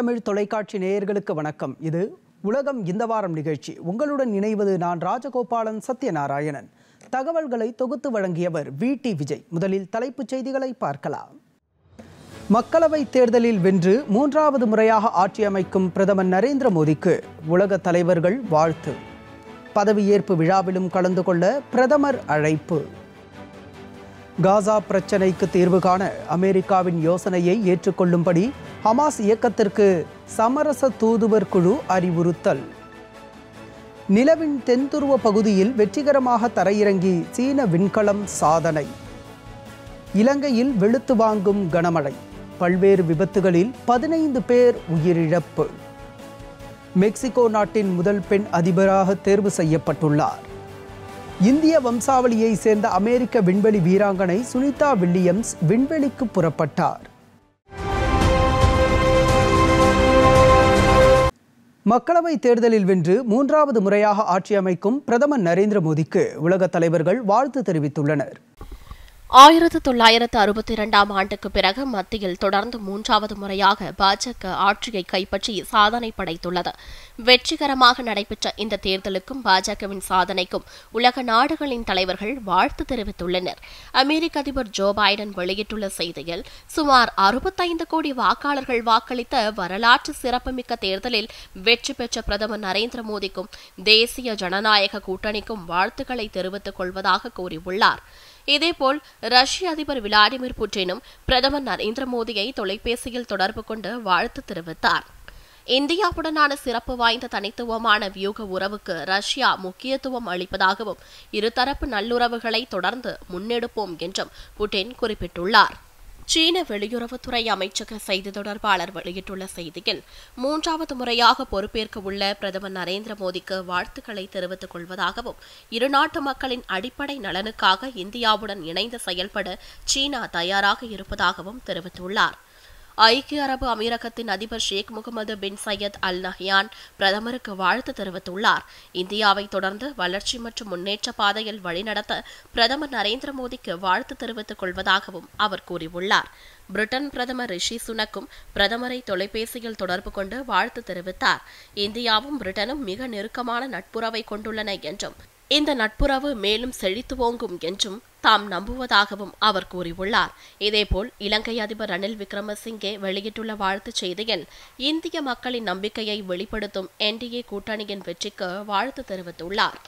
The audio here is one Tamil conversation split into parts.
தமிழ் தொலைக்காட்சி நேயர்களுக்கு வணக்கம் இது உலகம் இந்த வாரம் நிகழ்ச்சி உங்களுடன் இணைவது நான் ராஜகோபாலன் சத்யநாராயணன் தகவல்களை தொகுத்து வழங்கியவர் வி டி விஜய் முதலில் தலைப்புச் செய்திகளை பார்க்கலாம் மக்களவைத் தேர்தலில் வென்று மூன்றாவது முறையாக ஆட்சி அமைக்கும் பிரதமர் நரேந்திர மோடிக்கு உலக தலைவர்கள் வாழ்த்து பதவியேற்பு விழாவிலும் கலந்து கொள்ள பிரதமர் அழைப்பு காசா பிரச்சினைக்கு தீர்வு காண அமெரிக்காவின் யோசனையை ஏற்றுக்கொள்ளும்படி ஹமாஸ் இயக்கத்திற்கு சமரச தூதுவர் குழு அறிவுறுத்தல் நிலவின் தென்துருவ பகுதியில் வெற்றிகரமாக தரையிறங்கி சீன விண்கலம் சாதனை இலங்கையில் வெளுத்து வாங்கும் கனமழை பல்வேறு விபத்துகளில் பதினைந்து பேர் உயிரிழப்பு மெக்சிகோ நாட்டின் முதல் பெண் அதிபராக தேர்வு செய்யப்பட்டுள்ளார் இந்திய வம்சாவளியைச் சேர்ந்த அமெரிக்க விண்வெளி வீராங்கனை சுனிதா வில்லியம்ஸ் விண்வெளிக்கு புறப்பட்டார் மக்களவைத் தேர்தலில் வென்று மூன்றாவது முறையாக ஆட்சி அமைக்கும் பிரதமர் நரேந்திர மோடிக்கு உலகத் தலைவர்கள் வாழ்த்து தெரிவித்துள்ளனர் ஆயிரத்து தொள்ளாயிரத்து அறுபத்தி இரண்டாம் ஆண்டுக்கு பிறகு மத்தியில் தொடர்ந்து மூன்றாவது முறையாக பாஜக ஆட்சியை கைப்பற்றி சாதனை படைத்துள்ளது வெற்றிகரமாக நடைபெற்ற இந்த தேர்தலுக்கும் பாஜகவின் சாதனைக்கும் உலக நாடுகளின் தலைவர்கள் வாழ்த்து தெரிவித்துள்ளனர் அமெரிக்க அதிபர் ஜோ பைடன் வெளியிட்டுள்ள செய்தியில் சுமார் அறுபத்தைந்து கோடி வாக்காளர்கள் வாக்களித்த வரலாற்று சிறப்புமிக்க தேர்தலில் வெற்றி பெற்ற பிரதமர் நரேந்திர மோடிக்கும் தேசிய ஜனநாயக கூட்டணிக்கும் வாழ்த்துக்களை தெரிவித்துக் கொள்வதாக கூறியுள்ளார் இதேபோல் ரஷ்ய அதிபர் விளாடிமிர் புட்டினும் பிரதமர் நரேந்திர மோடியை தொலைபேசியில் தொடர்பு கொண்டு வாழ்த்து தெரிவித்தார் இந்தியாவுடனான சிறப்பு வாய்ந்த தனித்துவமான வியூக உறவுக்கு ரஷ்யா முக்கியத்துவம் அளிப்பதாகவும் இருதரப்பு நல்லுறவுகளை தொடர்ந்து முன்னெடுப்போம் என்றும் புட்டின் குறிப்பிட்டுள்ளார் சீன வெளியுறவுத்துறை அமைச்சக செய்தி தொடர்பாளர் வெளியிட்டுள்ள செய்தியில் மூன்றாவது முறையாக பொறுப்பேற்க உள்ள பிரதமர் நரேந்திர மோடிக்கு வாழ்த்துக்களை தெரிவித்துக் கொள்வதாகவும் இருநாட்டு மக்களின் அடிப்படை நலனுக்காக இந்தியாவுடன் இணைந்து செயல்பட சீனா தயாராக இருப்பதாகவும் தெரிவித்துள்ளார் ஐக்கிய அரபு அமீரகத்தின் அதிபர் Sheikh Mohammed bin Zayed Al Nahyan பிரதமருக்கு வாழ்த்து தெரிவித்துள்ளார் இந்தியாவை தொடர்ந்து வளர்ச்சி மற்றும் முன்னேற்ற பாதையில் வழிநடத்த பிரதமர் நரேந்திர மோடிக்கு வாழ்த்து தெரிவித்துக் கொள்வதாகவும் அவர் கூறியுள்ளார் பிரிட்டன் பிரதமர் ரிஷி சுனக்கும் பிரதமரை தொலைபேசியில் தொடர்பு கொண்டு வாழ்த்து தெரிவித்தார் இந்தியாவும் பிரிட்டனும் மிக நெருக்கமான நட்புறவை கொண்டுள்ளன என்றும் இந்த நட்புறவு மேலும் செழித்துவோங்கும் என்றும் தாம் நம்புவதாகவும் அவர் கூறியுள்ளார் இதேபோல் இலங்கை அதிபர் ரணில் விக்ரமசிங்கே வெளியிட்டுள்ள வாழ்த்துச் செய்தியில் இந்திய மக்களின் நம்பிக்கையை வெளிப்படுத்தும் என்டிஏ கூட்டணியின் வெற்றிக்கு வாழ்த்து தெரிவித்துள்ளார்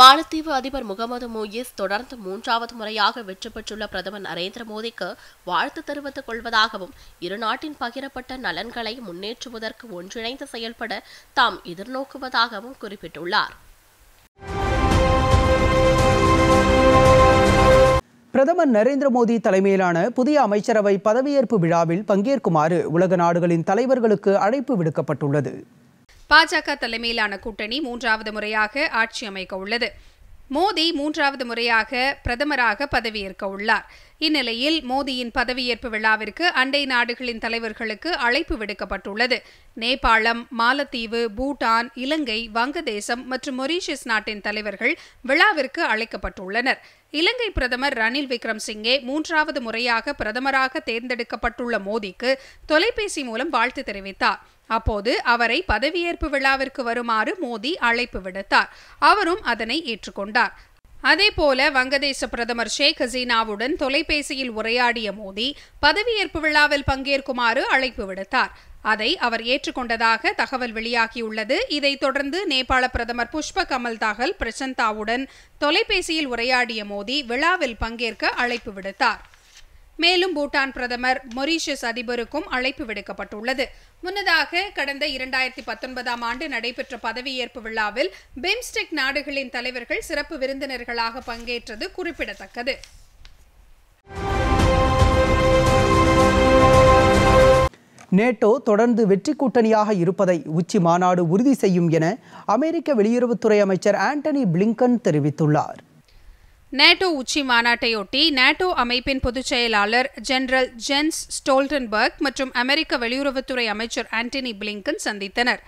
மாலத்தீவு அதிபர் முகமது மூயிஸ் தொடர்ந்து மூன்றாவது முறையாக வெற்றி பெற்றுள்ள பிரதமர் நரேந்திர மோடிக்கு வாழ்த்து தெரிவித்துக் கொள்வதாகவும் இருநாட்டின் பகிரப்பட்ட நலன்களை முன்னேற்றுவதற்கு ஒன்றிணைந்து செயல்பட தாம் எதிர்நோக்குவதாகவும் குறிப்பிட்டுள்ளார் பிரதமர் நரேந்திர மோடி தலைமையிலான புதிய அமைச்சரவை பதவியேற்பு விழாவில் பங்கேற்குமாறு உலக நாடுகளின் தலைவர்களுக்கு அழைப்பு விடுக்கப்பட்டுள்ளது பாஜக தலைமையிலான கூட்டணி மூன்றாவது முறையாக ஆட்சி அமைக்க உள்ளது மோடி மூன்றாவது முறையாக பிரதமராக பதவியேற்க உள்ளார் இந்நிலையில் மோடியின் பதவியேற்பு விழாவிற்கு அண்டை நாடுகளின் தலைவர்களுக்கு அழைப்பு விடுக்கப்பட்டுள்ளது நேபாளம் மாலத்தீவு பூட்டான் இலங்கை வங்கதேசம் மற்றும் மொரீஷியஸ் நாட்டின் தலைவர்கள் விழாவிற்கு அழைக்கப்பட்டுள்ளனர் இலங்கை பிரதமர் ரணில் விக்ரம்சிங்கே மூன்றாவது முறையாக பிரதமராக தேர்ந்தெடுக்கப்பட்டுள்ள மோடிக்கு தொலைபேசி மூலம் வாழ்த்து தெரிவித்தார் அப்போது அவரை பதவியேற்பு விழாவிற்கு வருமாறு மோடி அழைப்பு விடுத்தார் அவரும் அதனை ஏற்றுக்கொண்டார் அதேபோல வங்கதேச பிரதமர் ஷேக் ஹசீனாவுடன் தொலைபேசியில் உரையாடிய மோடி பதவியேற்பு விழாவில் பங்கேற்குமாறு அழைப்பு விடுத்தார் அதை அவர் ஏற்றுக்கொண்டதாக தகவல் வெளியாகியுள்ளது இதைத் தொடர்ந்து நேபாள பிரதமர் புஷ்ப கமல் தாகல் பிரசந்தாவுடன் தொலைபேசியில் உரையாடிய மோடி விழாவில் பங்கேற்க அழைப்பு விடுத்தார் மேலும் பூட்டான் பிரதமர் மொரீஷியஸ் அதிபருக்கும் அழைப்பு விடுக்கப்பட்டுள்ளது முன்னதாக கடந்த இரண்டாயிரத்தி பத்தொன்பதாம் ஆண்டு நடைபெற்ற பதவியேற்பு விழாவில் பிம்ஸ்டெக் நாடுகளின் தலைவர்கள் சிறப்பு விருந்தினர்களாக பங்கேற்றது குறிப்பிடத்தக்கது நேட்டோ தொடர்ந்து வெற்றி கூட்டணியாக இருப்பதை உச்சி மாநாடு உறுதி செய்யும் என அமெரிக்க வெளியுறவுத்துறை அமைச்சர் ஆண்டனி பிளிங்கன் தெரிவித்துள்ளார் நேட்டோ உச்சி மாநாட்டையொட்டி நேட்டோ அமைப்பின் பொதுச் செயலாளர் ஜெனரல் ஜென்ஸ் ஸ்டோல்டன்பர்க் மற்றும் அமெரிக்க வெளியுறவுத்துறை அமைச்சர் ஆண்டனி பிளிங்கன் சந்தித்தனர்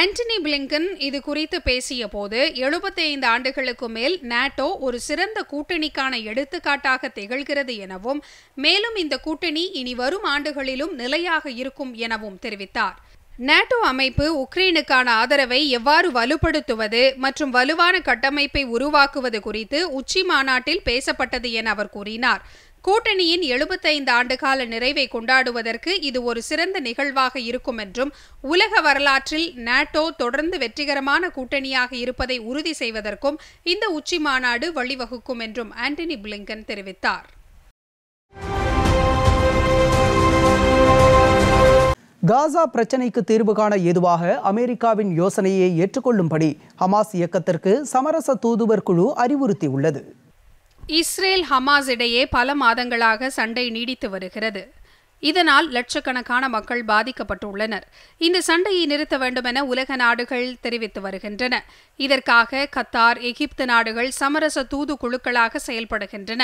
ஆண்டனி பிளிங்கன் இது குறித்து பேசிய போது எழுபத்தைந்து ஆண்டுகளுக்கு மேல் நாட்டோ ஒரு சிறந்த கூட்டணிக்கான எடுத்துக்காட்டாக திகழ்கிறது எனவும் மேலும் இந்த கூட்டணி இனி வரும் ஆண்டுகளிலும் நிலையாக இருக்கும் எனவும் தெரிவித்தார் நாட்டோ அமைப்பு உக்ரைனுக்கான ஆதரவை எவ்வாறு வலுப்படுத்துவது மற்றும் வலுவான கட்டமைப்பை உருவாக்குவது குறித்து உச்சி மாநாட்டில் பேசப்பட்டது என அவர் கூறினார் கூட்டணியின் எழுபத்தைந்து ஆண்டுகால நிறைவை கொண்டாடுவதற்கு இது ஒரு சிறந்த நிகழ்வாக இருக்கும் என்றும் உலக வரலாற்றில் நாட்டோ தொடர்ந்து வெற்றிகரமான கூட்டணியாக இருப்பதை உறுதி செய்வதற்கும் இந்த உச்சி மாநாடு வழிவகுக்கும் என்றும் ஆண்டனி பிளிங்கன் தெரிவித்தார் காசா பிரச்சினைக்கு தீர்வு காண ஏதுவாக அமெரிக்காவின் யோசனையை ஏற்றுக்கொள்ளும்படி ஹமாஸ் இயக்கத்திற்கு சமரச தூதுவர் குழு அறிவுறுத்தியுள்ளது இஸ்ரேல் ஹமாஸ் இடையே பல மாதங்களாக சண்டை நீடித்து வருகிறது இதனால் லட்சக்கணக்கான மக்கள் பாதிக்கப்பட்டுள்ளனர் இந்த சண்டையை நிறுத்த வேண்டுமென உலக நாடுகள் தெரிவித்து வருகின்றன இதற்காக கத்தார் எகிப்து நாடுகள் சமரச தூது குழுக்களாக செயல்படுகின்றன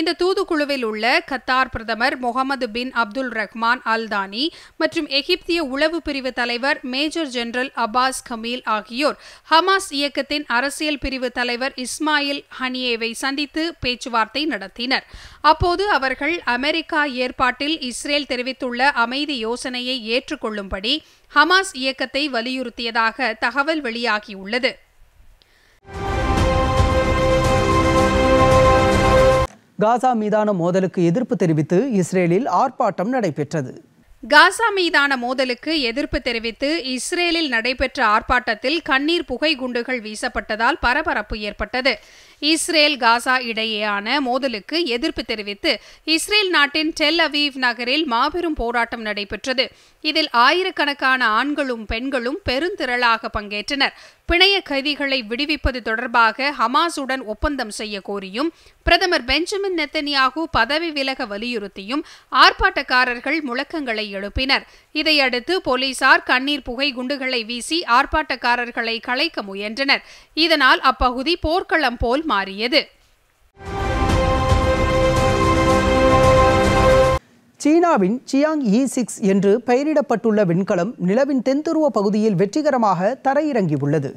இந்த தூதுக்குழுவில் உள்ள கத்தார் பிரதமர் Mohammed bin Abdul Rahman Al Thani மற்றும் எகிப்திய உளவு பிரிவு தலைவர் மேஜர் ஜெனரல் அப்பாஸ் கமீல் ஆகியோர் ஹமாஸ் இயக்கத்தின் அரசியல் பிரிவு தலைவர் இஸ்மாயில் ஹனியேவை சந்தித்து பேச்சுவார்த்தை நடத்தினர் அப்போது அவர்கள் அமெரிக்கா ஏற்பாட்டில் இஸ்ரேல் தெரிவித்துள்ள அமைதி யோசனையை ஏற்றுக்கொள்ளும்படி ஹமாஸ் இயக்கத்தை வலியுறுத்தியதாக தகவல் வெளியாகியுள்ளது காசா மீதான மோதலுக்கு எதிர்ப்பு தெரிவித்து இஸ்ரேலில் ஆர்ப்பாட்டம் நடைபெற்றது காசா மீதான மோதலுக்கு எதிர்ப்பு தெரிவித்து இஸ்ரேலில் நடைபெற்ற ஆர்ப்பாட்டத்தில் கண்ணீர் புகை குண்டுகள் வீசப்பட்டதால் பரபரப்பு ஏற்பட்டது இஸ்ரேல் காசா இடையேயான மோதலுக்கு எதிர்ப்பு தெரிவித்து இஸ்ரேல் நாட்டின் டெல் அவீவ் நகரில் மாபெரும் போராட்டம் நடைபெற்றது இதில் ஆயிரக்கணக்கான ஆண்களும் பெண்களும் பெருந்திரளாக பங்கேற்றனர் பிணைய கைதிகளை விடுவிப்பது தொடர்பாக ஹமாசுடன் ஒப்பந்தம் செய்ய கோரியும் பிரதமர் பெஞ்சமின் நெத்தனியாகு பதவி விலக வலியுறுத்தியும் ஆர்ப்பாட்டக்காரர்கள் முழக்கங்களை எழுப்பினர் இதையடுத்து போலீசார் கண்ணீர் புகை குண்டுகளை வீசி ஆர்ப்பாட்டக்காரர்களை கலைக்க முயன்றனர் இதனால் அப்பகுதி போர்க்களம் போல் மாறியது சீனாவின் சியாங் இ சிக்ஸ் என்று பெயரிடப்பட்டுள்ள விண்கலம் நிலவின் தென்துருவ பகுதியில் வெற்றிகரமாக தரையிறங்கியுள்ளது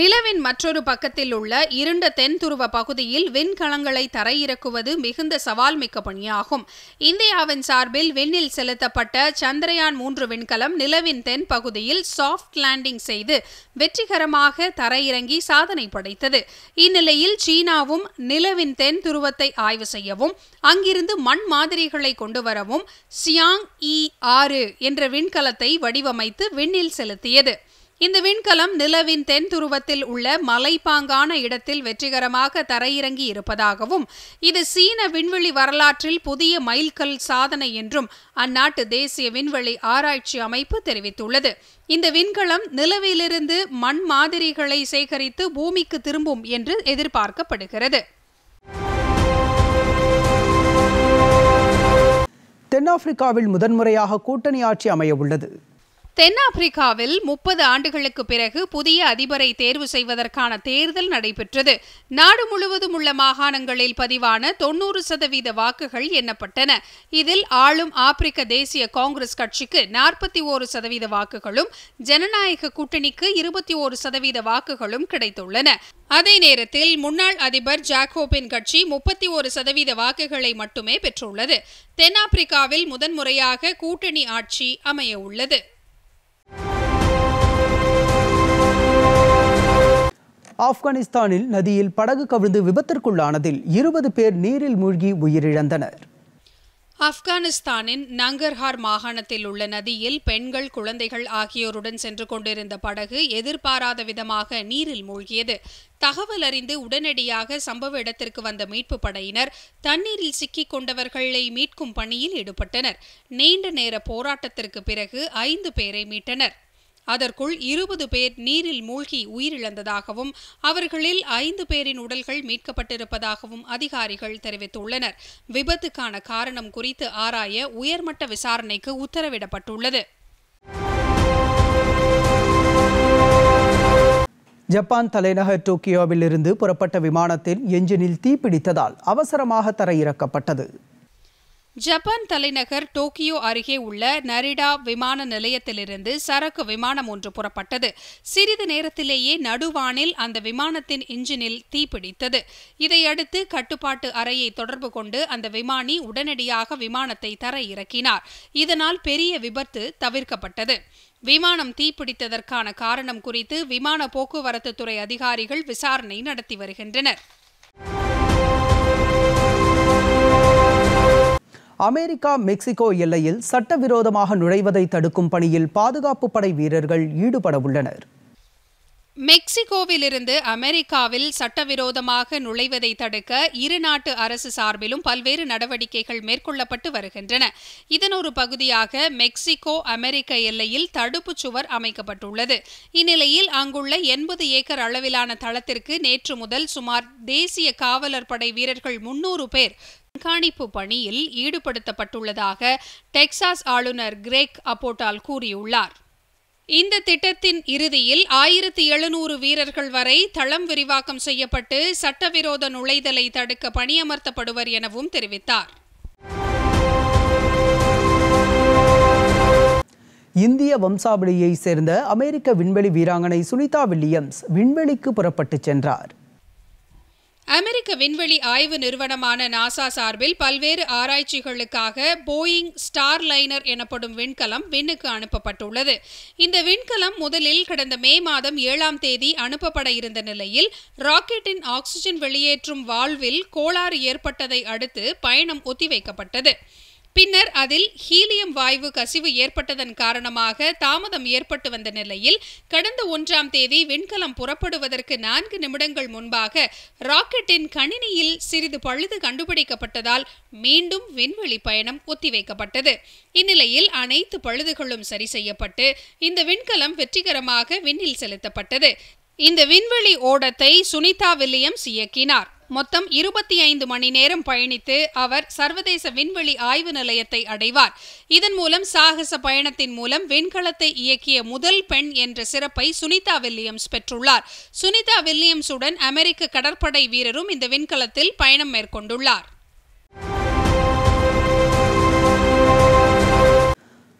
நிலவின் மற்றொரு பக்கத்தில் உள்ள இருண்ட தென் துருவ பகுதியில் விண்கலங்களை தரையிறக்குவது மிகுந்த சவால் மிக்க பணியாகும் இந்தியாவின் சார்பில் விண்ணில் செலுத்தப்பட்ட சந்திரயான் மூன்று விண்கலம் நிலவின் தென் பகுதியில் சாஃப்ட் லேண்டிங் செய்து வெற்றிகரமாக தரையிறங்கி சாதனை படைத்தது இந்நிலையில் சீனாவும் நிலவின் தென் துருவத்தை ஆய்வு செய்யவும் அங்கிருந்து மண் மாதிரிகளை கொண்டுவரவும் சியாங் இ ஆறு என்ற விண்கலத்தை வடிவமைத்து விண்ணில் செலுத்தியது இந்த விண்கலம் நிலவின் தென் துருவத்தில் உள்ள மலைப்பாங்கான இடத்தில் வெற்றிகரமாக தரையிறங்கி இருப்பதாகவும் இது சீன விண்வெளி வரலாற்றில் புதிய மைல்கல் சாதனை என்றும் அந்நாட்டு தேசிய விண்வெளி ஆராய்ச்சி அமைப்பு தெரிவித்துள்ளது இந்த விண்கலம் நிலவிலிருந்து மண் மாதிரிகளை சேகரித்து பூமிக்கு திரும்பும் என்று எதிர்பார்க்கப்படுகிறது தென்னாப்பிரிக்காவில் முதன்முறையாக கூட்டணி ஆட்சி அமைய உள்ளது தென்னாப்பிரிக்காவில் முப்பது ஆண்டுகளுக்கு பிறகு புதிய அதிபரை தேர்வு செய்வதற்கான தேர்தல் நடைபெற்றது நாடு முழுவதும் உள்ள மாகாணங்களில் பதிவான தொன்னூறு சதவீத வாக்குகள் எண்ணப்பட்டன இதில் ஆளும் ஆப்பிரிக்க தேசிய காங்கிரஸ் கட்சிக்கு நாற்பத்தி ஓரு சதவீத வாக்குகளும் ஜனநாயக கூட்டணிக்கு இருபத்தி ஓரு சதவீத வாக்குகளும் கிடைத்துள்ளன அதே நேரத்தில் முன்னாள் அதிபர் ஜாக்ஹோபின் கட்சி முப்பத்தி ஒரு சதவீத வாக்குகளை மட்டுமே பெற்றுள்ளது தென்னாப்பிரிக்காவில் முதன்முறையாக கூட்டணி ஆட்சி அமைய உள்ளது ஆப்கானிஸ்தானில் நதியில் படகு கவிழ்ந்து விபத்திற்குள்ளானதில் இருபது பேர் நீரில் மூழ்கி உயிரிழந்தனர் ஆப்கானிஸ்தானின் நங்கர்ஹார் மாகாணத்தில் உள்ள நதியில் பெண்கள் குழந்தைகள் ஆகியோருடன் சென்று கொண்டிருந்த படகு எதிர்பாராத விதமாக நீரில் மூழ்கியது தகவல் அறிந்து உடனடியாக சம்பவ இடத்திற்கு வந்த மீட்பு படையினர் தண்ணீரில் சிக்கிக் கொண்டவர்களை மீட்கும் பணியில் ஈடுபட்டனர் நீண்ட நேர போராட்டத்திற்கு பிறகு ஐந்து பேரை மீட்டனர் அதற்குள் இருபது பேர் நீரில் மூழ்கி உயிரிழந்ததாகவும் அவர்களில் ஐந்து பேரின் உடல்கள் மீட்கப்பட்டிருப்பதாகவும் அதிகாரிகள் தெரிவித்துள்ளனர் விபத்துக்கான காரணம் குறித்து ஆராய உயர்மட்ட விசாரணைக்கு உத்தரவிடப்பட்டுள்ளது ஜப்பான் தலைநகர் டோக்கியோவில் இருந்து புறப்பட்ட விமானத்தின் எஞ்சினில் தீப்பிடித்ததால் அவசரமாக தரையிறக்கப்பட்டது ஜப்பான் தலைநகர் டோக்கியோ அருகே உள்ள நரிடா விமான நிலையத்திலிருந்து சரக்கு விமானம் ஒன்று புறப்பட்டது சிறிது நேரத்திலேயே நடுவானில் அந்த விமானத்தின் இன்ஜினில் தீப்பிடித்தது இதையடுத்து கட்டுப்பாட்டு அறையை தொடர்பு கொண்டு அந்த விமானி உடனடியாக விமானத்தை தர இறக்கினார் இதனால் பெரிய விபத்து தவிர்க்கப்பட்டது விமானம் தீப்பிடித்ததற்கான காரணம் குறித்து விமான போக்குவரத்து துறை அதிகாரிகள் விசாரணை நடத்தி வருகின்றனர் அமெரிக்கா மெக்சிகோ எல்லையில் சட்டவிரோதமாக நுழைவதை தடுக்கும் பணியில் பாதுகாப்பு படை வீரர்கள் ஈடுபட உள்ளனர் மெக்சிகோவிலிருந்து அமெரிக்காவில் சட்டவிரோதமாக நுழைவதை தடுக்க இரு நாட்டு அரசு சார்பிலும் பல்வேறு நடவடிக்கைகள் மேற்கொள்ளப்பட்டு வருகின்றன இதன் ஒரு பகுதியாக மெக்சிகோ அமெரிக்க எல்லையில் தடுப்பு சுவர் அமைக்கப்பட்டுள்ளது இந்நிலையில் அங்குள்ள எண்பது ஏக்கர் அளவிலான தளத்திற்கு நேற்று முதல் சுமார் தேசிய காவலர் படை வீரர்கள் முன்னூறு பேர் கண்காணிப்பு பணியில் ஈடுபடுத்தப்பட்டுள்ளதாக டெக்சாஸ் ஆளுநர் கிரேக் அப்போட்டால் கூறியுள்ளார் இந்த திட்டத்தின் இறுதியில் ஆயிரத்தி எழுநூறு வீரர்கள் வரை தளம் விரிவாக்கம் செய்யப்பட்டு சட்டவிரோத நுழைதலை தடுக்க பணியமர்த்தப்படுவர் எனவும் தெரிவித்தார் இந்திய வம்சாவளியைச் சேர்ந்த அமெரிக்க விண்வெளி வீராங்கனை சுனிதா வில்லியம்ஸ் விண்வெளிக்கு புறப்பட்டுச் சென்றார் அமெரிக்க விண்வெளி ஆய்வு நிறுவனமான நாசா சார்பில் பல்வேறு ஆராய்ச்சிகளுக்காக போயிங் ஸ்டார் லைனர் எனப்படும் விண்கலம் விண்ணுக்கு அனுப்பப்பட்டுள்ளது இந்த விண்கலம் முதலில் கடந்த மே மாதம் ஏழாம் தேதி அனுப்பப்பட இருந்த நிலையில் ராக்கெட்டின் ஆக்சிஜன் வெளியேற்றும் வாழ்வில் கோளாறு ஏற்பட்டதை அடுத்து பயணம் ஒத்திவைக்கப்பட்டது பின்னர் அதில் ஹீலியம் வாயு கசிவு ஏற்பட்டதன் காரணமாக தாமதம் ஏற்பட்டு வந்த நிலையில் கடந்த ஒன்றாம் தேதி விண்கலம் புறப்படுவதற்கு நான்கு நிமிடங்கள் முன்பாக ராக்கெட்டின் கணினியில் சிறிது பழுது கண்டுபிடிக்கப்பட்டதால் மீண்டும் விண்வெளி பயணம் ஒத்திவைக்கப்பட்டது இந்நிலையில் அனைத்து பழுதுகளும் சரி செய்யப்பட்டு இந்த விண்கலம் வெற்றிகரமாக விண்ணில் செலுத்தப்பட்டது இந்த விண்வெளி ஓடத்தை சுனிதா வில்லியம்ஸ் இயக்கினார் மொத்தம் இருபத்தி ஐந்து மணி நேரம் பயணித்து அவர் சர்வதேச விண்வெளி ஆய்வு நிலையத்தை அடைவார் இதன் மூலம் சாகச பயணத்தின் மூலம் விண்கலத்தை இயக்கிய முதல் பெண் என்ற சிறப்பை சுனிதா வில்லியம்ஸ் பெற்றுள்ளார் சுனிதா வில்லியம்ஸுடன் அமெரிக்க கடற்படை வீரரும் இந்த விண்கலத்தில் பயணம் மேற்கொண்டுள்ளார்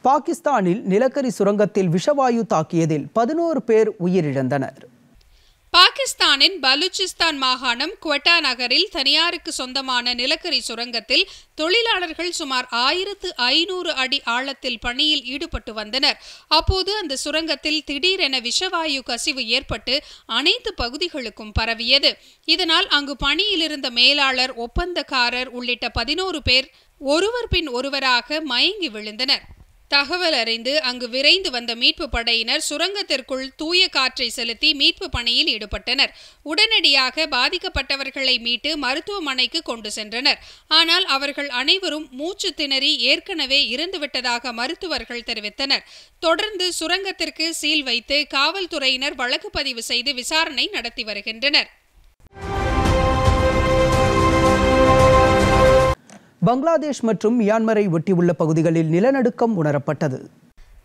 பாகிஸ்தானில் நிலக்கரி சுரங்கத்தில் விஷவாயு தாக்கியதில் பதினோரு பேர் உயிரிழந்தனர் பாகிஸ்தானின் பலூச்சிஸ்தான் மாகாணம் குவட்டா நகரில் தனியாருக்கு சொந்தமான நிலக்கரி சுரங்கத்தில் தொழிலாளர்கள் சுமார் ஆயிரத்து ஐநூறு அடி ஆழத்தில் பணியில் ஈடுபட்டு வந்தனர் அப்போது அந்த சுரங்கத்தில் திடீரென விஷவாயு கசிவு ஏற்பட்டு அனைத்து பகுதிகளுக்கும் பரவியது இதனால் அங்கு பணியிலிருந்த மேலாளர் ஒப்பந்தக்காரர் உள்ளிட்ட பதினோரு பேர் ஒருவர் பின் ஒருவராக மயங்கி விழுந்தனர் தகவல் அறிந்து அங்கு விரைந்து வந்த மீட்பு படையினர் சுரங்கத்திற்குள் தூய காற்றை செலுத்தி மீட்பு பணியில் ஈடுபட்டனர் உடனடியாக பாதிக்கப்பட்டவர்களை மீட்டு மருத்துவமனைக்கு கொண்டு சென்றனர் ஆனால் அவர்கள் அனைவரும் மூச்சு திணறி ஏற்கனவே இறந்துவிட்டதாக மருத்துவர்கள் தெரிவித்தனர் தொடர்ந்து சுரங்கத்திற்கு சீல் வைத்து காவல்துறையினர் வழக்கு பதிவு செய்து விசாரணை நடத்தி வருகின்றனர் பங்களாதேஷ் மற்றும் மியான்மரை ஒட்டியுள்ள பகுதிகளில் நிலநடுக்கம் உணரப்பட்டது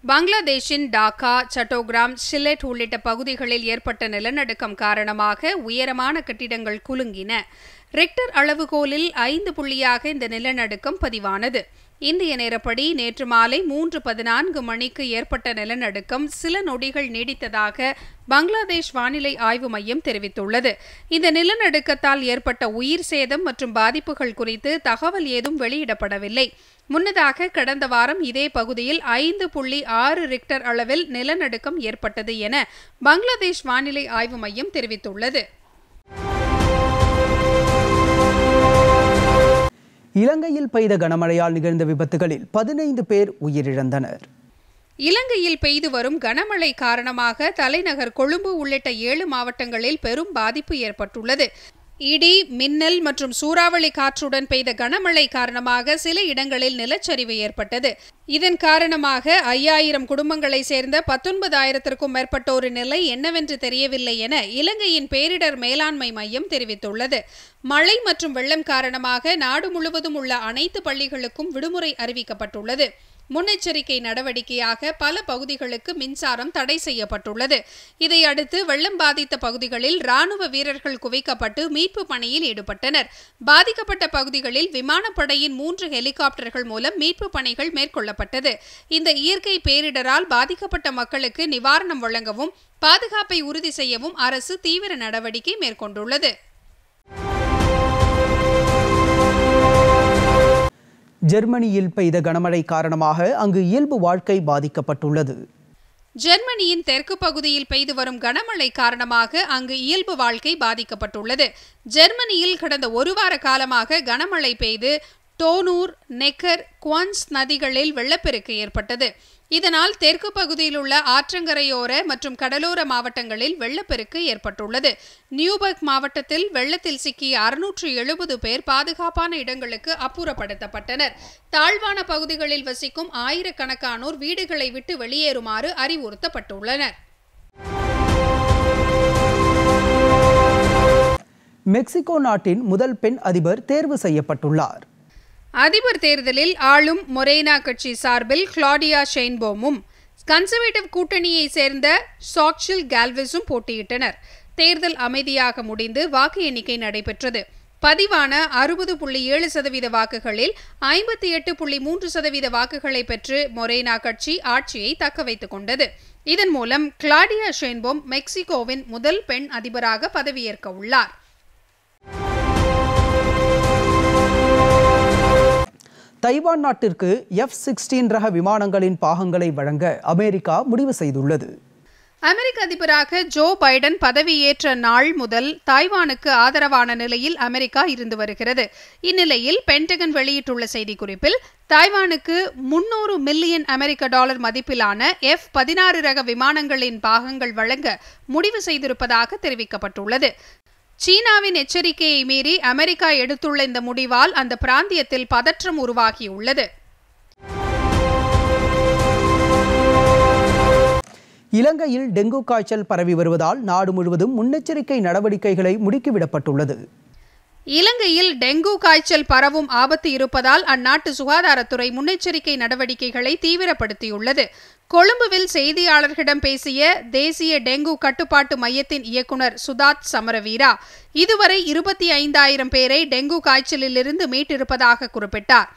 பங்களாதேஷின் டாக்கா சட்டோகிராம் ஷில்லெட் உள்ளிட்ட பகுதிகளில் ஏற்பட்ட நிலநடுக்கம் காரணமாக உயரமான கட்டிடங்கள் குலுங்கின ரெக்டர் அளவுகோலில் ஐந்து புள்ளியாக இந்த நிலநடுக்கம் பதிவானது இந்திய நேரப்படி நேற்று மாலை மூன்று பதினான்கு மணிக்கு ஏற்பட்ட நிலநடுக்கம் சில நொடிகள் நீடித்ததாக பங்களாதேஷ் வானிலை ஆய்வு மையம் தெரிவித்துள்ளது இந்த நிலநடுக்கத்தால் ஏற்பட்ட உயிர் சேதம் மற்றும் பாதிப்புகள் குறித்து தகவல் ஏதும் வெளியிடப்படவில்லை முன்னதாக கடந்த வாரம் இதே பகுதியில் ஐந்து புள்ளி ஆறு ரிக்டர் அளவில் நிலநடுக்கம் ஏற்பட்டது என பங்களாதேஷ் வானிலை ஆய்வு மையம் தெரிவித்துள்ளது இலங்கையில் பெய்த கனமழையால் நிகழ்ந்த விபத்துகளில் பதினைந்து பேர் உயிரிழந்தனர் இலங்கையில் பெய்து வரும் கனமழை காரணமாக தலைநகர் கொழும்பு உள்ளிட்ட ஏழு மாவட்டங்களில் பெரும் பாதிப்பு ஏற்பட்டுள்ளது இடி மின்னல் மற்றும் சூறாவளி காற்றுடன் பெய்த கனமழை காரணமாக சில இடங்களில் நிலச்சரிவு ஏற்பட்டது இதன் காரணமாக ஐயாயிரம் குடும்பங்களை சேர்ந்த பத்தொன்பதாயிரத்திற்கும் மேற்பட்டோரு நிலை என்னவென்று தெரியவில்லை என இலங்கையின் பேரிடர் மேலாண்மை மையம் தெரிவித்துள்ளது மழை மற்றும் வெள்ளம் காரணமாக நாடு முழுவதும் உள்ள அனைத்து பள்ளிகளுக்கும் விடுமுறை அறிவிக்கப்பட்டுள்ளது முன்னெச்சரிக்கை நடவடிக்கையாக பல பகுதிகளுக்கு மின்சாரம் தடை செய்யப்பட்டுள்ளது இதையடுத்து வெள்ளம் பாதித்த பகுதிகளில் ராணுவ வீரர்கள் குவிக்கப்பட்டு மீட்பு பணியில் ஈடுபட்டனர் பாதிக்கப்பட்ட பகுதிகளில் விமானப்படையின் மூன்று ஹெலிகாப்டர்கள் மூலம் மீட்பு பணிகள் மேற்கொள்ளப்பட்டது இந்த இயற்கை பேரிடரால் பாதிக்கப்பட்ட மக்களுக்கு நிவாரணம் வழங்கவும் பாதுகாப்பை உறுதி செய்யவும் அரசு தீவிர நடவடிக்கை மேற்கொண்டுள்ளது ஜெர்மனியில் பெய்த கனமழை காரணமாக அங்கு இயல்பு வாழ்க்கை பாதிக்கப்பட்டுள்ளது ஜெர்மனியின் தெற்கு பகுதியில் பெய்து வரும் கனமழை காரணமாக அங்கு இயல்பு வாழ்க்கை பாதிக்கப்பட்டுள்ளது ஜெர்மனியில் கடந்த ஒரு வார காலமாக கனமழை பெய்து டோனூர் நெக்கர் குவான்ஸ் நதிகளில் வெள்ளப்பெருக்கு ஏற்பட்டது இதனால் தெற்கு பகுதியில் உள்ள ஆற்றங்கரையோர மற்றும் கடலோர மாவட்டங்களில் வெள்ளப்பெருக்கு ஏற்பட்டுள்ளது நியூபர்க் மாவட்டத்தில் வெள்ளத்தில் சிக்கிய அறுநூற்று எழுபது பேர் பாதுகாப்பான இடங்களுக்கு அப்புறப்படுத்தப்பட்டனர் தாழ்வான பகுதிகளில் வசிக்கும் ஆயிரக்கணக்கானோர் வீடுகளை விட்டு வெளியேறுமாறு அறிவுறுத்தப்பட்டுள்ளனர் மெக்சிகோ நாட்டின் முதல் பெண் அதிபர் தேர்வு செய்யப்பட்டுள்ளார் அதிபர் தேர்தலில் ஆளும் மொரேனா கட்சி சார்பில் கிளாடியா ஷெயின்போமும் கன்சர்வேட்டிவ் கூட்டணியை சேர்ந்த சாக்ஷில் கால்விஸும் போட்டியிட்டனர் தேர்தல் அமைதியாக முடிந்து வாக்கு எண்ணிக்கை நடைபெற்றது பதிவான அறுபது புள்ளி ஏழு சதவீத வாக்குகளில் ஐம்பத்தி எட்டு புள்ளி மூன்று சதவீத வாக்குகளை பெற்று மொரேனா கட்சி ஆட்சியை தக்க வைத்துக் கொண்டது இதன் மூலம் கிளாடியா ஷென்போம் மெக்சிகோவின் முதல் பெண் அதிபராக பதவியேற்க உள்ளார் தைவான் நாட்டிற்கு எஃப் சிக்ஸ்டீன் ரக விமானங்களின் பாகங்களை வழங்க அமெரிக்கா முடிவு செய்துள்ளது அமெரிக்க அதிபராக ஜோ பைடன் பதவியேற்ற நாள் முதல் தாய்வானுக்கு ஆதரவான நிலையில் அமெரிக்கா இருந்து வருகிறது இந்நிலையில் பென்டகன் வெளியிட்டுள்ள செய்திக்குறிப்பில் தாய்வானுக்கு முன்னூறு மில்லியன் அமெரிக்க டாலர் மதிப்பிலான எஃப் பதினாறு ரக விமானங்களின் பாகங்கள் வழங்க முடிவு செய்திருப்பதாக தெரிவிக்கப்பட்டுள்ளது சீனாவின் எச்சரிக்கையை மீறி அமெரிக்கா எடுத்துள்ள இந்த முடிவால் அந்த பிராந்தியத்தில் பதற்றம் உருவாகியுள்ளது இலங்கையில் டெங்கு காய்ச்சல் பரவி வருவதால் நாடு முழுவதும் முன்னெச்சரிக்கை நடவடிக்கைகளை முடுக்கிவிடப்பட்டுள்ளது இலங்கையில் டெங்கு காய்ச்சல் பரவும் ஆபத்து இருப்பதால் அந்நாட்டு சுகாதாரத்துறை முன்னெச்சரிக்கை நடவடிக்கைகளை தீவிரப்படுத்தியுள்ளது கொழும்புவில் செய்தியாளர்களிடம் பேசிய தேசிய டெங்கு கட்டுப்பாட்டு மையத்தின் இயக்குநர் சுதாத் சமரவீரா இதுவரை இருபத்தி ஐந்தாயிரம் பேரை டெங்கு காய்ச்சலிலிருந்து மீட்டிருப்பதாக குறிப்பிட்டார்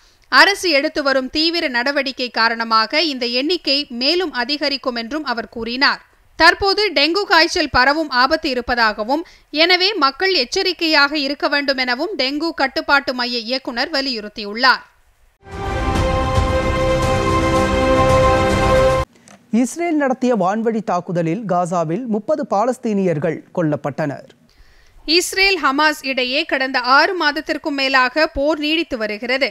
அரசு எடுத்து வரும் தீவிர நடவடிக்கை காரணமாக இந்த எண்ணிக்கை மேலும் அதிகரிக்கும் என்றும் அவர் கூறினார் தற்போது டெங்கு காய்ச்சல் பரவும் ஆபத்து இருப்பதாகவும் எனவே மக்கள் எச்சரிக்கையாக இருக்க வேண்டும் எனவும் டெங்கு கட்டுப்பாட்டு மைய இயக்குநர் வலியுறுத்தியுள்ளார் இஸ்ரேல் நடத்திய வான்வழி தாக்குதலில் காசாவில் முப்பது பாலஸ்தீனியர்கள் கொல்லப்பட்டனர் இஸ்ரேல் ஹமாஸ் இடையே கடந்த ஆறு மாதத்திற்கும் மேலாக போர் நீடித்து வருகிறது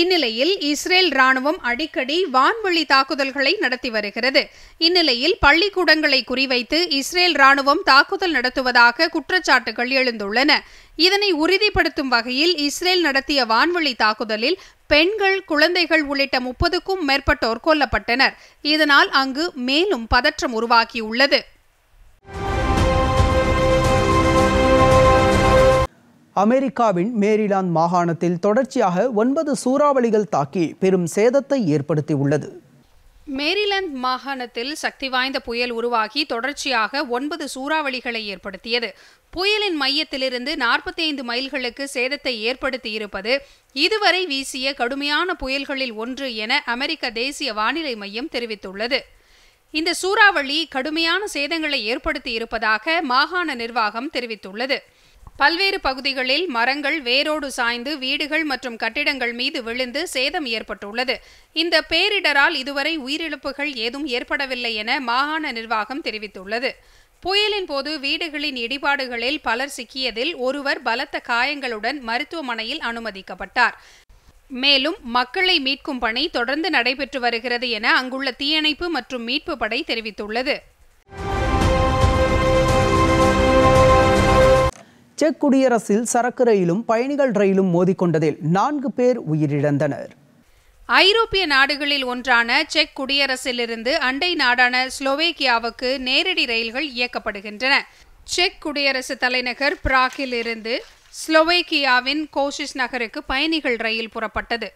இந்நிலையில் இஸ்ரேல் ராணுவம் அடிக்கடி வான்வழி தாக்குதல்களை நடத்தி வருகிறது இந்நிலையில் பள்ளிக்கூடங்களை குறிவைத்து இஸ்ரேல் ராணுவம் தாக்குதல் நடத்துவதாக குற்றச்சாட்டுகள் எழுந்துள்ளன இதனை உறுதிப்படுத்தும் வகையில் இஸ்ரேல் நடத்திய வான்வழி தாக்குதலில் பெண்கள் குழந்தைகள் உள்ளிட்ட முப்பதுக்கும் மேற்பட்டோர் கொல்லப்பட்டனர் இதனால் அங்கு மேலும் பதற்றம் உருவாகியுள்ளது அமெரிக்காவின் மேரிலாந்து மாகாணத்தில் தொடர்ச்சியாக ஒன்பது சூறாவளிகள் தாக்கி பெரும் சேதத்தை ஏற்படுத்தியுள்ளது மேரிலாந்து மாகாணத்தில் சக்தி வாய்ந்த புயல் உருவாகி தொடர்ச்சியாக ஒன்பது சூறாவளிகளை ஏற்படுத்தியது புயலின் மையத்திலிருந்து நாற்பத்தி ஐந்து மைல்களுக்கு சேதத்தை ஏற்படுத்தி இருப்பது இதுவரை வீசிய கடுமையான புயல்களில் ஒன்று என அமெரிக்க தேசிய வானிலை மையம் தெரிவித்துள்ளது இந்த சூறாவளி கடுமையான சேதங்களை ஏற்படுத்தி இருப்பதாக மாகாண நிர்வாகம் தெரிவித்துள்ளது பல்வேறு பகுதிகளில் மரங்கள் வேரோடு சாய்ந்து வீடுகள் மற்றும் கட்டிடங்கள் மீது விழுந்து சேதம் ஏற்பட்டுள்ளது இந்த பேரிடரால் இதுவரை உயிரிழப்புகள் ஏதும் ஏற்படவில்லை என மாகாண நிர்வாகம் தெரிவித்துள்ளது புயலின் போது வீடுகளின் இடிபாடுகளில் பலர் சிக்கியதில் ஒருவர் பலத்த காயங்களுடன் மருத்துவமனையில் அனுமதிக்கப்பட்டார் மேலும் மக்களை மீட்கும் பணி தொடர்ந்து நடைபெற்று வருகிறது என அங்குள்ள தீயணைப்பு மற்றும் மீட்பு படை தெரிவித்துள்ளது செக் குடியரசில் சரக்கு ரயிலும் பயணிகள் ரயிலும் மோதிக்கொண்டதில் நான்கு பேர் உயிரிழந்தனர் ஐரோப்பிய நாடுகளில் ஒன்றான செக் குடியரசிலிருந்து அண்டை நாடான ஸ்லோவேக்கியாவுக்கு நேரடி ரயில்கள் இயக்கப்படுகின்றன செக் குடியரசு தலைநகர் பிராக்கில் இருந்து ஸ்லோவேக்கியாவின் கோஷிஷ் நகருக்கு பயணிகள் ரயில் புறப்பட்டது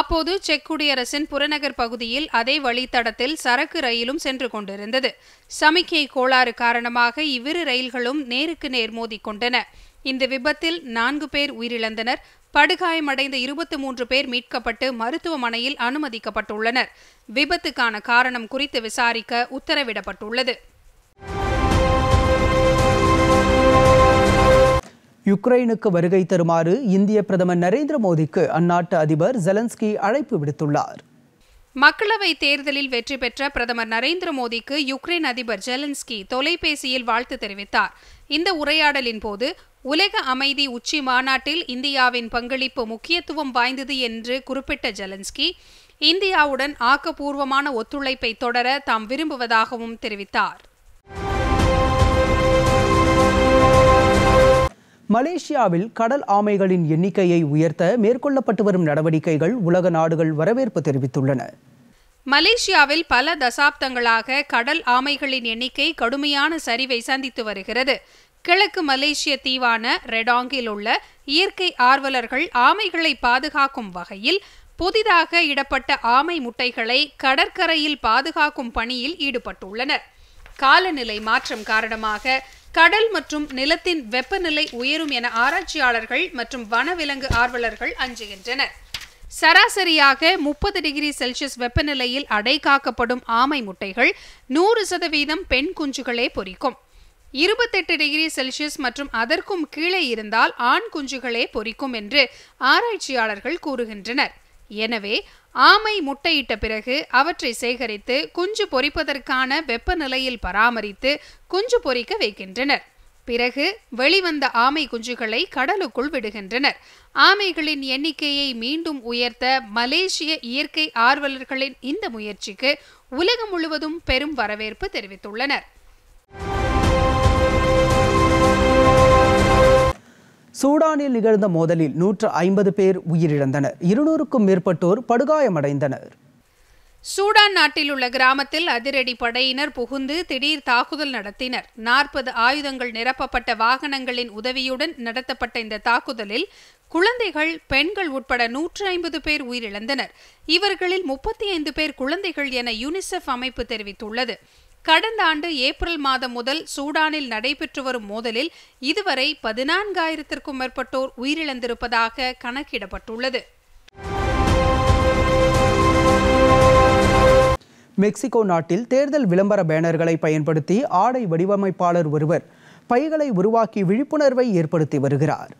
அப்போது செக் குடியரசின் புறநகர் பகுதியில் அதே வழித்தடத்தில் சரக்கு ரயிலும் சென்று கொண்டிருந்தது சமிக்கை கோளாறு காரணமாக இவ்விரு ரயில்களும் நேருக்கு நேர் மோதி கொண்டன இந்த விபத்தில் நான்கு பேர் உயிரிழந்தனர் படுகாயமடைந்த இருபத்தி மூன்று பேர் மீட்கப்பட்டு மருத்துவமனையில் அனுமதிக்கப்பட்டுள்ளனர் விபத்துக்கான காரணம் குறித்து விசாரிக்க உத்தரவிடப்பட்டுள்ளது யுக்ரைனுக்கு வருகை தருமாறு இந்திய பிரதமர் நரேந்திர மோடிக்கு அந்நாட்டு அதிபர் ஜெலன்ஸ்கி அழைப்பு விடுத்துள்ளார் மக்களவை தேர்தலில் வெற்றி பெற்ற பிரதமர் நரேந்திர மோடிக்கு யுக்ரைன் அதிபர் ஜெலன்ஸ்கி தொலைபேசியில் வாழ்த்து தெரிவித்தார் இந்த உரையாடலின் போது உலக அமைதி உச்சி மாநாட்டில் இந்தியாவின் பங்களிப்பு முக்கியத்துவம் வாய்ந்தது என்று குறிப்பிட்ட ஜெலன்ஸ்கி இந்தியாவுடன் ஆக்கப்பூர்வமான ஒத்துழைப்பை தொடர தாம் விரும்புவதாகவும் தெரிவித்தார் மலேசியாவில் கடல் ஆமைகளின் எண்ணிக்கையை உயர்த்த மேற்கொள்ளப்பட்டு வரும் நடவடிக்கைகள் உலக நாடுகள் வரவேற்பு தெரிவித்துள்ளன மலேசியாவில் பல தசாப்தங்களாக கடல் ஆமைகளின் எண்ணிக்கை கடுமையான சரிவை சந்தித்து வருகிறது கிழக்கு மலேசிய தீவான ரெடாங்கில் உள்ள இயற்கை ஆர்வலர்கள் ஆமைகளை பாதுகாக்கும் வகையில் புதிதாக இடப்பட்ட ஆமை முட்டைகளை கடற்கரையில் பாதுகாக்கும் பணியில் ஈடுபட்டுள்ளனர் காலநிலை மாற்றம் காரணமாக கடல் மற்றும் நிலத்தின் வெப்பநிலை உயரும் என ஆராய்ச்சியாளர்கள் மற்றும் வனவிலங்கு ஆர்வலர்கள் அஞ்சுகின்றனர் சராசரியாக முப்பது டிகிரி செல்சியஸ் வெப்பநிலையில் அடை காக்கப்படும் ஆமை முட்டைகள் நூறு சதவீதம் பெண் குஞ்சுகளே பொறிக்கும் இருபத்தெட்டு டிகிரி செல்சியஸ் மற்றும் அதற்கும் கீழே இருந்தால் ஆண் குஞ்சுகளே பொறிக்கும் என்று ஆராய்ச்சியாளர்கள் கூறுகின்றனர் எனவே ஆமை முட்டையிட்ட பிறகு அவற்றை சேகரித்து குஞ்சு பொறிப்பதற்கான வெப்பநிலையில் பராமரித்து குஞ்சு பொறிக்க வைக்கின்றனர் பிறகு வெளிவந்த ஆமை குஞ்சுகளை கடலுக்குள் விடுகின்றனர் ஆமைகளின் எண்ணிக்கையை மீண்டும் உயர்த்த மலேசிய இயற்கை ஆர்வலர்களின் இந்த முயற்சிக்கு உலகம் முழுவதும் பெரும் வரவேற்பு தெரிவித்துள்ளனர் சூடானில் நிகழ்ந்த மோதலில் நூற்று ஐம்பது பேர் உயிரிழந்தனர் இருநூறுக்கும் மேற்பட்டோர் படுகாயமடைந்தனர் சூடான் நாட்டில் உள்ள கிராமத்தில் அதிரடி படையினர் புகுந்து திடீர் தாக்குதல் நடத்தினர் நாற்பது ஆயுதங்கள் நிரப்பப்பட்ட வாகனங்களின் உதவியுடன் நடத்தப்பட்ட இந்த தாக்குதலில் குழந்தைகள் பெண்கள் உட்பட நூற்று ஐம்பது பேர் உயிரிழந்தனர் இவர்களில் முப்பத்தி ஐந்து பேர் குழந்தைகள் என யூனிசெஃப் அமைப்பு தெரிவித்துள்ளது கடந்த ஆண்டு ஏப்ரல் மாதம் முதல் சூடானில் நடைபெற்று வரும் மோதலில் இதுவரை பதினான்காயிரத்திற்கும் மேற்பட்டோர் உயிரிழந்திருப்பதாக கணக்கிடப்பட்டுள்ளது மெக்சிகோ நாட்டில் தேர்தல் விளம்பர பேனர்களை பயன்படுத்தி ஆடை வடிவமைப்பாளர் ஒருவர் பைகளை உருவாக்கி விழிப்புணர்வை ஏற்படுத்தி வருகிறார்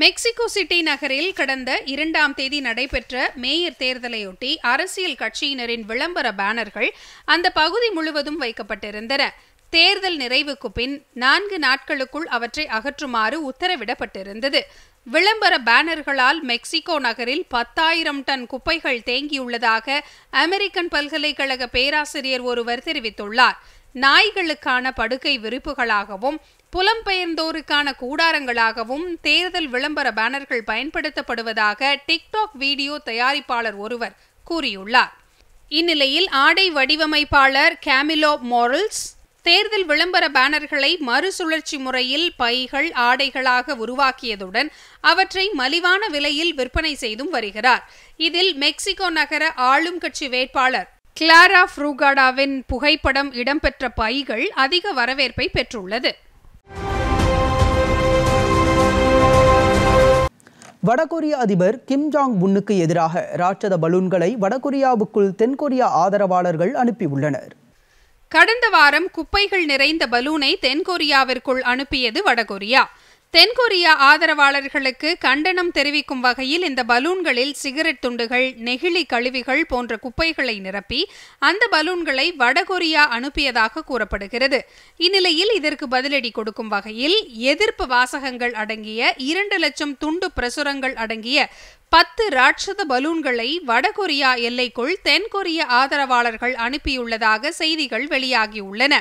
மெக்சிகோ சிட்டி நகரில் கடந்த இரண்டாம் தேதி நடைபெற்ற மேயர் தேர்தலையொட்டி அரசியல் கட்சியினரின் விளம்பர பேனர்கள் அந்த பகுதி முழுவதும் வைக்கப்பட்டிருந்தன தேர்தல் நிறைவுக்கு பின் நான்கு நாட்களுக்குள் அவற்றை அகற்றுமாறு உத்தரவிடப்பட்டிருந்தது விளம்பர பேனர்களால் மெக்சிகோ நகரில் பத்தாயிரம் டன் குப்பைகள் தேங்கியுள்ளதாக அமெரிக்கன் பல்கலைக்கழக பேராசிரியர் ஒருவர் தெரிவித்துள்ளார் நாய்களுக்கான படுக்கை விரிப்புகளாகவும் புலம்பெயர்ந்தோருக்கான கூடாரங்களாகவும் தேர்தல் விளம்பர பேனர்கள் பயன்படுத்தப்படுவதாக டிக்டாக் வீடியோ தயாரிப்பாளர் ஒருவர் கூறியுள்ளார் இந்நிலையில் ஆடை வடிவமைப்பாளர் கேமிலோ மோரல்ஸ் தேர்தல் விளம்பர பேனர்களை மறுசுழற்சி முறையில் பைகள் ஆடைகளாக உருவாக்கியதுடன் அவற்றை மலிவான விலையில் விற்பனை செய்தும் வருகிறார் இதில் மெக்சிகோ நகர ஆளும் கட்சி வேட்பாளர் கிளாரா ஃப்ரூகாடாவின் புகைப்படம் இடம்பெற்ற பைகள் அதிக வரவேற்பை பெற்றுள்ளது வடகொரிய அதிபர் கிம் ஜாங் உன்னுக்கு எதிராக ராட்சத பலூன்களை வடகொரியாவுக்குள் தென்கொரிய ஆதரவாளர்கள் அனுப்பியுள்ளனர் கடந்த வாரம் குப்பைகள் நிறைந்த பலூனை தென்கொரியாவிற்குள் அனுப்பியது வடகொரியா தென்கொரியா ஆதரவாளர்களுக்கு கண்டனம் தெரிவிக்கும் வகையில் இந்த பலூன்களில் சிகரெட் துண்டுகள் நெகிழி கழிவுகள் போன்ற குப்பைகளை நிரப்பி அந்த பலூன்களை வடகொரியா அனுப்பியதாக கூறப்படுகிறது இந்நிலையில் இதற்கு பதிலடி கொடுக்கும் வகையில் எதிர்ப்பு வாசகங்கள் அடங்கிய இரண்டு லட்சம் துண்டு பிரசுரங்கள் அடங்கிய பத்து ராட்சத பலூன்களை வடகொரியா எல்லைக்குள் தென்கொரிய ஆதரவாளர்கள் அனுப்பியுள்ளதாக செய்திகள் வெளியாகியுள்ளன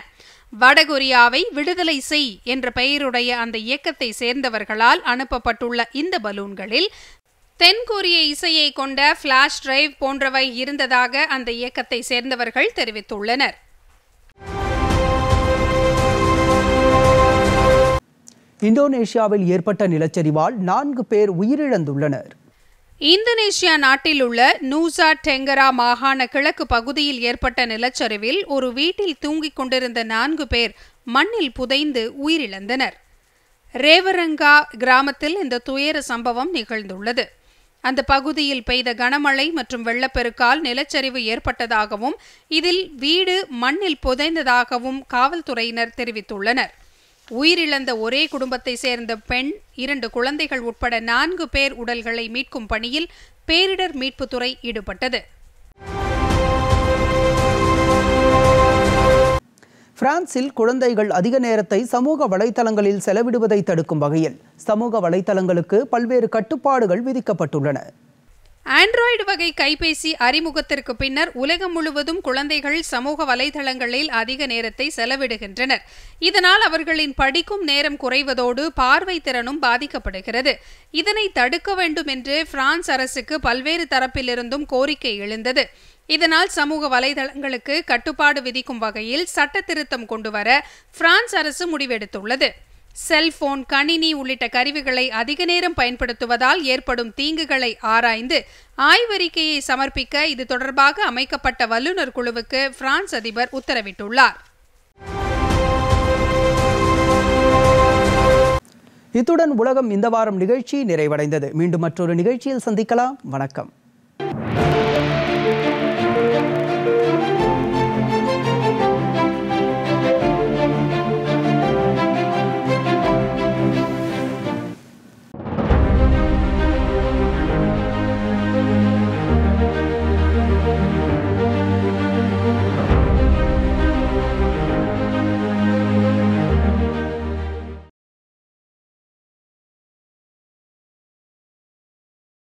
வடகொரியாவை விடுதலை செய் என்ற பெயருடைய அந்த இயக்கத்தை சேர்ந்தவர்களால் அனுப்பப்பட்டுள்ள இந்த பலூன்களில் தென்கொரிய இசையை கொண்ட ஃபிளாஷ் டிரைவ் போன்றவை இருந்ததாக அந்த இயக்கத்தை சேர்ந்தவர்கள் தெரிவித்துள்ளனர் இந்தோனேஷியாவில் ஏற்பட்ட நிலச்சரிவால் நான்கு பேர் உயிரிழந்துள்ளனர் இந்தோனேஷியா நாட்டில் உள்ள நூசா டெங்கரா மாகாண கிழக்கு பகுதியில் ஏற்பட்ட நிலச்சரிவில் ஒரு வீட்டில் தூங்கிக் கொண்டிருந்த நான்கு பேர் மண்ணில் புதைந்து உயிரிழந்தனர் ரேவரங்கா கிராமத்தில் இந்த துயர சம்பவம் நிகழ்ந்துள்ளது அந்த பகுதியில் பெய்த கனமழை மற்றும் வெள்ளப்பெருக்கால் நிலச்சரிவு ஏற்பட்டதாகவும் இதில் வீடு மண்ணில் புதைந்ததாகவும் காவல்துறையினர் தெரிவித்துள்ளனர் உயிரிழந்த ஒரே குடும்பத்தை சேர்ந்த பெண் இரண்டு குழந்தைகள் உட்பட நான்கு பேர் உடல்களை மீட்கும் பணியில் பேரிடர் மீட்புத்துறை ஈடுபட்டது பிரான்சில் குழந்தைகள் அதிக நேரத்தை சமூக வலைதளங்களில் செலவிடுவதை தடுக்கும் வகையில் சமூக வலைதளங்களுக்கு பல்வேறு கட்டுப்பாடுகள் விதிக்கப்பட்டுள்ளன ஆண்ட்ராய்டு வகை கைபேசி அறிமுகத்திற்கு பின்னர் உலகம் முழுவதும் குழந்தைகள் சமூக வலைதளங்களில் அதிக நேரத்தை செலவிடுகின்றனர் இதனால் அவர்களின் படிக்கும் நேரம் குறைவதோடு பார்வை திறனும் பாதிக்கப்படுகிறது இதனை தடுக்க வேண்டும் என்று பிரான்ஸ் அரசுக்கு பல்வேறு தரப்பிலிருந்தும் கோரிக்கை எழுந்தது இதனால் சமூக வலைதளங்களுக்கு கட்டுப்பாடு விதிக்கும் வகையில் சட்ட திருத்தம் கொண்டுவர பிரான்ஸ் அரசு முடிவெடுத்துள்ளது செல்போன் கணினி உள்ளிட்ட கருவிகளை அதிக நேரம் பயன்படுத்துவதால் ஏற்படும் தீங்குகளை ஆராய்ந்து ஆய்வறிக்கையை சமர்ப்பிக்க இது தொடர்பாக அமைக்கப்பட்ட வல்லுநர் குழுவுக்கு பிரான்ஸ் அதிபர் உத்தரவிட்டுள்ளார் இத்துடன் உலகம் இந்த வாரம் நிகழ்ச்சி நிறைவடைந்தது மீண்டும் மற்றொரு நிகழ்ச்சியில் சந்திக்கலாம் வணக்கம்